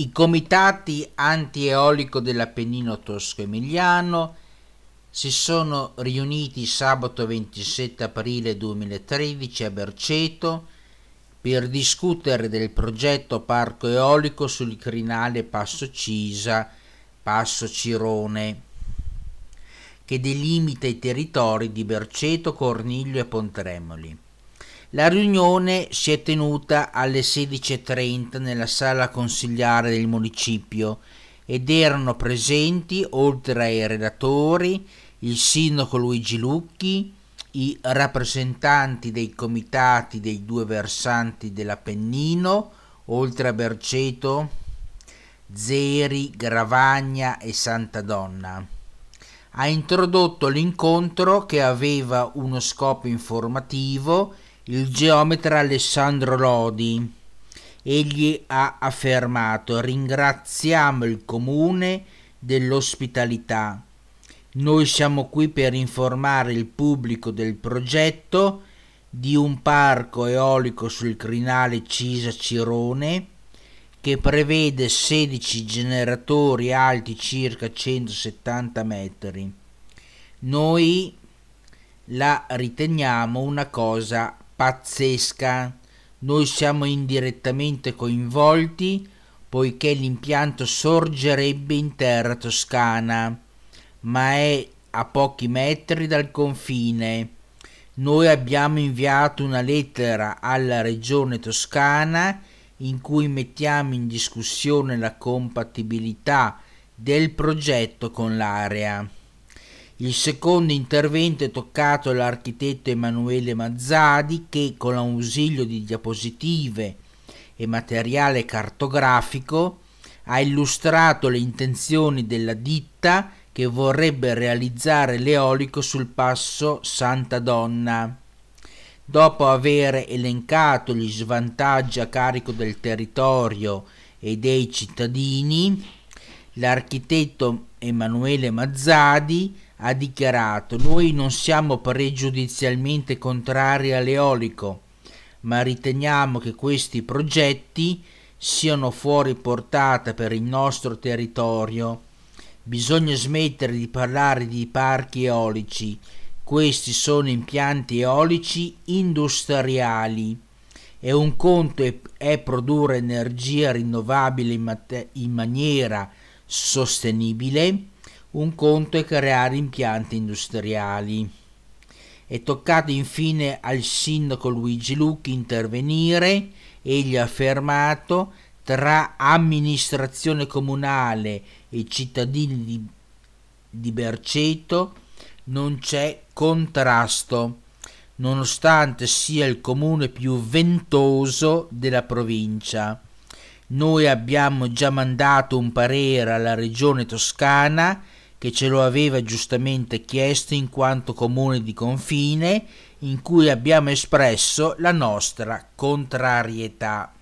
i comitati antieolico dell'Appennino Tosco-Emiliano si sono riuniti sabato 27 aprile 2013 a Berceto per discutere del progetto parco eolico sul crinale Passo Cisa, Passo Cirone, che delimita i territori di Berceto, Corniglio e Pontremoli la riunione si è tenuta alle 16.30 nella sala consigliare del municipio ed erano presenti, oltre ai relatori, il sindaco Luigi Lucchi, i rappresentanti dei comitati dei due versanti dell'Appennino, oltre a Berceto, Zeri, Gravagna e Santa Donna. Ha introdotto l'incontro che aveva uno scopo informativo e il geometra Alessandro Lodi. Egli ha affermato ringraziamo il comune dell'ospitalità. Noi siamo qui per informare il pubblico del progetto di un parco eolico sul crinale Cisa Cirone che prevede 16 generatori alti circa 170 metri. Noi la riteniamo una cosa pazzesca. Noi siamo indirettamente coinvolti poiché l'impianto sorgerebbe in terra toscana, ma è a pochi metri dal confine. Noi abbiamo inviato una lettera alla regione toscana in cui mettiamo in discussione la compatibilità del progetto con l'area. Il secondo intervento è toccato all'architetto Emanuele Mazzadi che con l'ausilio di diapositive e materiale cartografico ha illustrato le intenzioni della ditta che vorrebbe realizzare l'eolico sul passo Santa Donna. Dopo aver elencato gli svantaggi a carico del territorio e dei cittadini, l'architetto Emanuele Mazzadi ha dichiarato noi non siamo pregiudizialmente contrari all'eolico, ma riteniamo che questi progetti siano fuori portata per il nostro territorio. Bisogna smettere di parlare di parchi eolici. Questi sono impianti eolici industriali. E un conto è, è produrre energia rinnovabile in, in maniera sostenibile, un conto è creare impianti industriali. È toccato infine al sindaco Luigi Lucchi intervenire, egli ha affermato tra amministrazione comunale e cittadini di, di Berceto non c'è contrasto, nonostante sia il comune più ventoso della provincia. Noi abbiamo già mandato un parere alla regione toscana che ce lo aveva giustamente chiesto in quanto comune di confine in cui abbiamo espresso la nostra contrarietà.